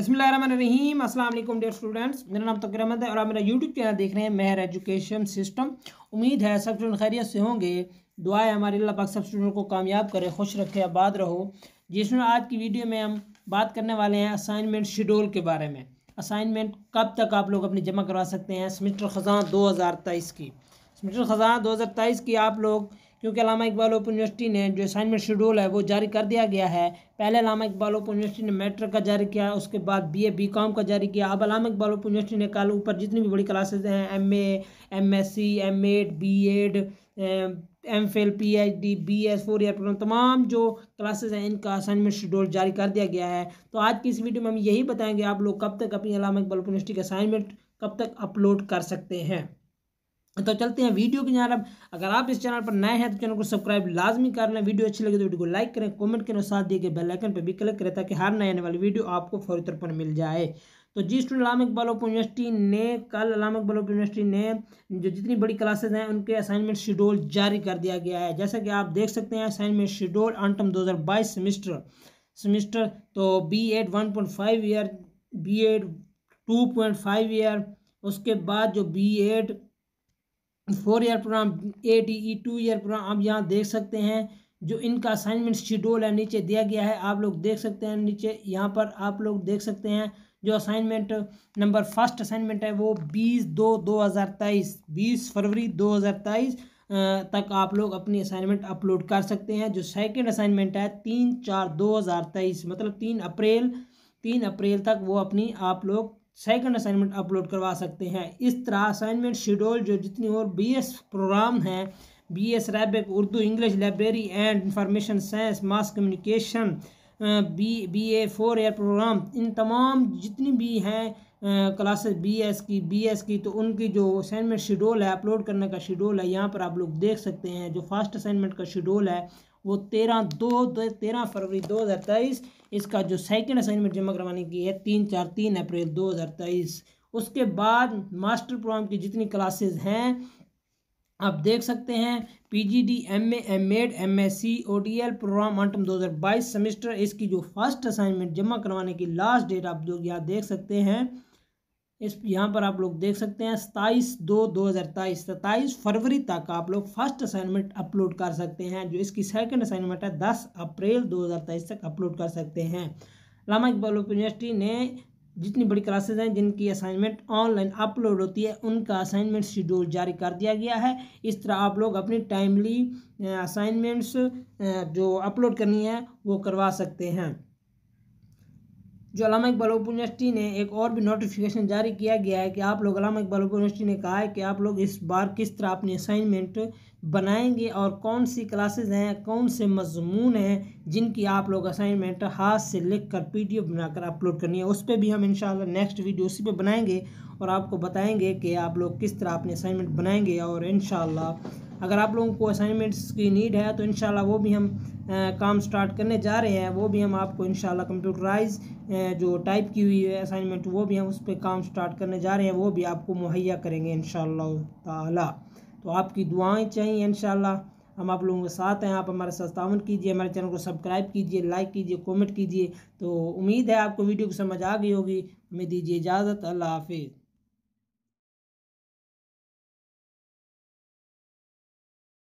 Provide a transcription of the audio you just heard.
रहीम असल dear students मेरा नाम तकर अहमद है और आप मेरा यूट्यूब चैनल देख रहे हैं मेहर एजुकेशन सिस्टम उम्मीद है सब स्टूडेंट खैरियत से होंगे दुआ हमारे अल्लाह पाक सब स्टूडेंट को कामयाब करें खुश रखें आबाद रहो जिसमें आज की वीडियो में हम बात करने वाले हैं असाइनमेंट शेडोल के बारे में असाइनमेंट कब तक आप लोग अपनी जमा करवा सकते हैं सेमेस्टर ख़जान दो हज़ार तेईस की सेमेस्टर ख़जान दो हज़ार तेईस की आप लोग क्योंकि लामा इकबाल ओपन यूनिवर्सिटी ने जो असाइनमेंट शेड्यूल है वो जारी कर दिया गया है पहले लामा इकबाल ओपन यूनिवर्सिटी ने मेट्रिक का जारी किया उसके बाद बी ए बी कॉम का जारी किया अब लामा इकबाल ओपन यूनिवर्सिटी ने कल ऊपर जितनी भी बड़ी क्लासेज हैं M A M S C M Ed B Ed M Phil P H D B S four year programme तमाम जो क्लासेज हैं इनका असाइनमेंट शेड्यूल जारी कर दिया गया है तो आज की इस वीडियो में हम यही बताएँगे आप लोग कब तक अपनी अलामा इकबाल यूनिवर्सिटी का असाइनमेंट कब तक अपलोड कर सकते हैं तो चलते हैं वीडियो की जानब अगर आप इस चैनल पर नए हैं तो चैनल को सब्सक्राइब लाजमी कर लें वीडियो अच्छी लगे तो वीडियो को लाइक करें कमेंट करें और साथ दिए गए बेलाइकन पर भी क्लिक करें ताकि हर नए आने वाली वीडियो आपको फौरी तौर पर मिल जाए तो जी student Allama Iqbal Open University ने कल अलाम इकबाल ओपन यूनिवर्सिटी ने जो जितनी बड़ी क्लासेज हैं उनके असाइनमेंट शेड्यूल जारी कर दिया गया है जैसा कि आप देख सकते हैं असाइनमेंट शेड्यूल अंटम दो सेमेस्टर सेमेस्टर तो B Ed one point five year B Ed two point five year उसके बाद जो B Ed four year programme A T E two year programme आप यहाँ देख सकते हैं जो इनका असाइनमेंट शेड्यूल है नीचे दिया गया है आप लोग देख सकते हैं नीचे यहाँ पर आप लोग देख सकते हैं जो असाइनमेंट नंबर फर्स्ट असाइनमेंट है वो बीस दो दो हज़ार तेईस बीस फरवरी दो हज़ार तेईस तक आप लोग अपनी असाइनमेंट अपलोड कर सकते हैं जो सेकंड असाइनमेंट है तीन चार दो हज़ार तेईस मतलब तीन अप्रैल तीन अप्रैल तक वो अपनी आप लोग सेकंड असाइनमेंट अपलोड करवा सकते हैं इस तरह असाइनमेंट शेड्यूल जो जितनी और बी एस प्रोग्राम हैं B S Arabic Urdu English library and information science mass communication B B A four year programme इन तमाम जितनी भी हैं क्लासेस बी एस की बी एस की तो उनकी जो असाइनमेंट शेड्यूल है अपलोड करने का शेड्यूल है यहाँ पर आप लोग देख सकते हैं जो फर्स्ट असाइनमेंट का शेड्यूल है वो तेरह दो तेरह फरवरी दो हज़ार तेईस इसका जो सेकंड असाइनमेंट जमा करवाने की है तीन चार तीन अप्रैल दो हज़ार तेईस उसके बाद मास्टर प्रोग्राम की जितनी क्लासेस हैं आप देख सकते हैं P G D M M Ed M S C O D L programme autumn दो हज़ार बाईस सेमेस्टर इसकी जो फर्स्ट असाइनमेंट जमा करवाने की लास्ट डेट आप जो यहाँ देख सकते हैं इस यहाँ पर आप लोग देख सकते हैं सताईस दो दो हज़ार तेईस सताईस फरवरी तक आप लोग फर्स्ट असाइनमेंट अपलोड कर सकते हैं जो इसकी सेकंड असाइनमेंट है दस अप्रैल दो हज़ार तेईस तक अपलोड कर सकते हैं लामा इकबाल यूनिवर्सिटी ने जितनी बड़ी क्लासेज हैं जिनकी असाइनमेंट ऑनलाइन अपलोड होती है उनका असाइनमेंट शेड्यूल जारी कर दिया गया है इस तरह आप लोग अपनी टाइमली असाइनमेंट्स जो अपलोड करनी है वो करवा सकते हैं जो अलामा इकबाल ओपन यूनिवर्सिटी ने एक और भी नोटिफिकेशन जारी किया गया है कि आप लोग अलामा इकबाल ओपन यूनिवर्सिटी ने कहा है कि आप लोग इस बार किस तरह अपनी असाइनमेंट बनाएंगे और कौन सी क्लासेस हैं कौन से मजमून हैं जिनकी आप लोग असाइनमेंट हाथ से लिख कर पी बनाकर अपलोड करनी है उस पर भी हम इन नेक्स्ट वीडियो उसी पर बनाएंगे और आपको बताएंगे कि आप लोग किस तरह अपनी असाइनमेंट बनाएंगे और इन अगर आप लोगों को असाइनमेंट्स की नीड है तो इन वो भी हम आ, काम स्टार्ट करने जा रहे हैं वो भी हम आपको इन कंप्यूटराइज जो टाइप की हुई है असाइनमेंट वो भी हम उस पर काम स्टार्ट करने जा रहे हैं वो भी आपको मुहैया करेंगे इन ताला तो आपकी दुआएं चाहिए इन हम आप लोगों के साथ हैं आप हमारे साथ तावन कीजिए हमारे चैनल को सब्सक्राइब कीजिए लाइक कीजिए कमेंट कीजिए तो उम्मीद है आपको वीडियो को समझ आ गई होगी हमें दीजिए इजाज़त अल्लाह हाफिज़